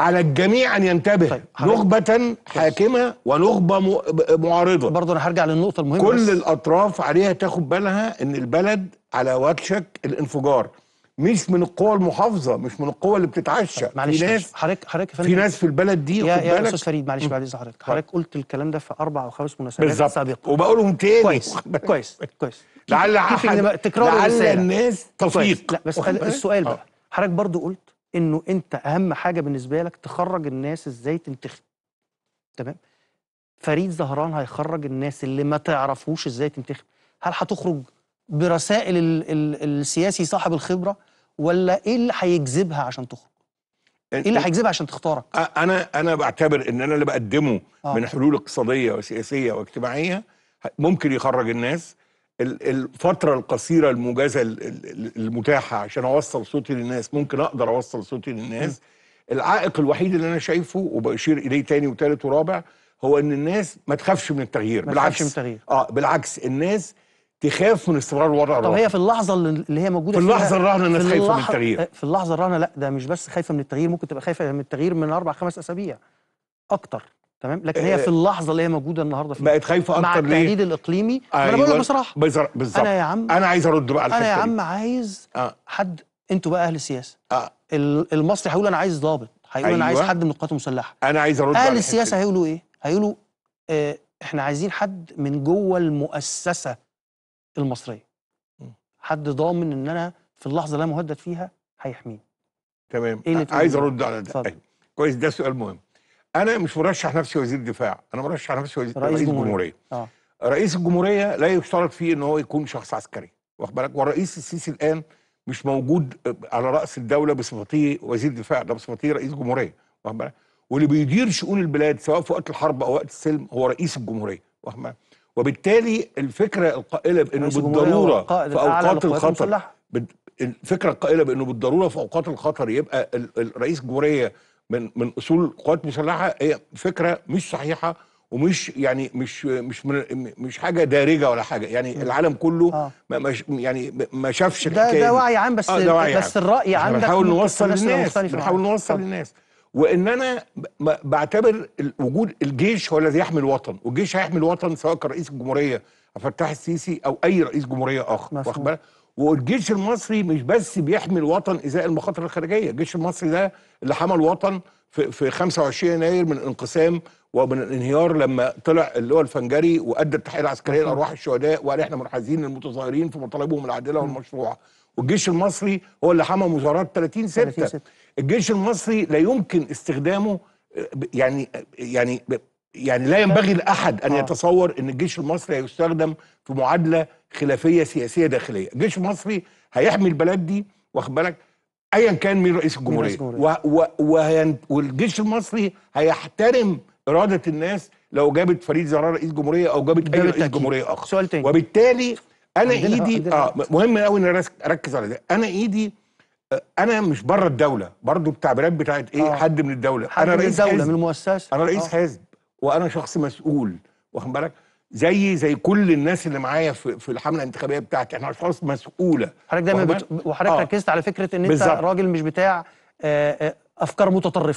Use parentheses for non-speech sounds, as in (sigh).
على الجميع ان ينتبه طيب نخبه حاكمه ونخبه معارضه برضه انا هرجع للنقطه المهمه كل بس. الاطراف عليها تاخد بالها ان البلد على وشك الانفجار مش من القوى المحافظه مش من القوى اللي بتتعشى طيب معلش في ناس حضرتك حضرتك في ناس في البلد دي يا يا استاذ فريد معلش بعد اذن حضرتك حضرتك قلت الكلام ده في اربع او خمس مناسبات سابقه وبقولهم تاني كويس (laughs) كويس كويس لعل تكرار لعل الناس تفيق لا بس السؤال بقى آه. حضرتك برضه قلت انه انت اهم حاجه بالنسبه لك تخرج الناس ازاي تنتخب تمام فريد زهران هيخرج الناس اللي ما تعرفوش ازاي تنتخب هل هتخرج برسائل ال ال السياسي صاحب الخبره ولا ايه اللي هيجذبها عشان تخرج ايه اللي هيجذبها عشان تختارك انا انا بعتبر ان انا اللي بقدمه آه. من حلول اقتصاديه وسياسيه واجتماعيه ممكن يخرج الناس الفترة القصيرة المجازة المتاحة عشان أوصل صوتي للناس ممكن أقدر أوصل صوتي للناس العائق الوحيد اللي أنا شايفه وبشير إليه تاني وتالت ورابع هو إن الناس ما تخافش من التغيير ما بالعكس من التغيير. آه بالعكس الناس تخاف من استمرار الوضع الراهن طب هي في اللحظه اللي هي موجوده في اللحظه الراهنه الناس خايفه من التغيير آه، في اللحظه الراهنه لا ده مش بس خايفه من التغيير ممكن تبقى خايفه من التغيير من اربع خمس اسابيع اكتر تمام لكن هي آه، في اللحظه اللي هي موجوده النهارده في بقت خايفه اكتر ليه؟ مع التهديد الاقليمي أيوة. انا بقول لك بصراحه بالظبط انا يا عم انا عايز ارد بقى على انا يا عم عايز آه. حد انتوا بقى اهل السياسه آه. المصري هيقول انا عايز ضابط هيقول أيوة. انا عايز أيوة. حد من القوات المسلحه انا عايز ارد اهل السياسه هيقولوا ايه هيقولوا آه احنا عايزين حد من جوه المؤسسه المصريه حد ضامن ان انا في اللحظه اللي انا مهدد فيها هيحميني تمام إيه عايز ارد على ده أيوة. كويس ده سؤال مهم انا مش مرشح نفسي وزير دفاع انا مرشح نفسي وزير رئيس, رئيس جمهوريه آه. رئيس الجمهوريه لا يشترط فيه ان هو يكون شخص عسكري واخد بالك والرئيس السيسي الان مش موجود على راس الدوله بصفته وزير دفاع ده بصفته رئيس جمهوريه واخد بالك واللي بيدير شؤون البلاد سواء في وقت الحرب او وقت السلم هو رئيس الجمهوريه واخد بالك وبالتالي الفكره القائله بانه بالضروره في اوقات الخطر الفكره القائله بانه بالضروره في اوقات الخطر يبقى رئيس الجمهوريه من من اصول القوات المسلحه هي فكره مش صحيحه ومش يعني مش مش مش حاجه دارجه ولا حاجه يعني م. العالم كله آه. ما مش يعني ما شافش ده ده وعي عام بس آه ده وعي بس عام. الراي عندك بنحاول نوصل للناس بنحاول نوصل آه. للناس وان انا بعتبر وجود الجيش هو الذي يحمي الوطن والجيش هيحمي الوطن سواء كان رئيس الجمهوريه عبد الفتاح السيسي او اي رئيس جمهوريه اخر واخد بالك والجيش المصري مش بس بيحمي الوطن ازاء المخاطر الخارجيه، الجيش المصري ده اللي حمى الوطن في في 25 يناير من الانقسام ومن الانهيار لما طلع اللي هو الفنجري وادى التحيه العسكريه لارواح الشهداء وقال احنا منحازين للمتظاهرين في مطالبهم العادله والمشروعه، والجيش المصري هو اللي حمى مظاهرات 30 6 الجيش المصري لا يمكن استخدامه يعني يعني يعني لا ينبغي لاحد ان آه. يتصور ان الجيش المصري هيستخدم في معادله خلافيه سياسيه داخليه جيش مصري هيحمي البلد دي واخد بالك ايا كان مين رئيس الجمهوريه و... و... و والجيش المصري هيحترم اراده الناس لو جابت فريد زرار رئيس جمهوريه او جابت اي رئيس جمهوريه اخر سؤال تاني. وبالتالي انا ايدي اه مهم قوي ان اركز على ده انا ايدي آه، انا مش بره الدوله برضو التعبيرات بتاعت ايه آه. حد من الدوله حد انا رئيس من الدوله حزب. من المؤسسه انا رئيس آه. حزب وانا شخص مسؤول واخد بالك زي زي كل الناس اللي معايا في, في الحمله الانتخابيه بتاعتي احنا اشخاص مسؤوله حضرتك دايما بت... وحضرتك آه. ركزت على فكره ان انت بالزبط. راجل مش بتاع آه، آه، افكار متطرفه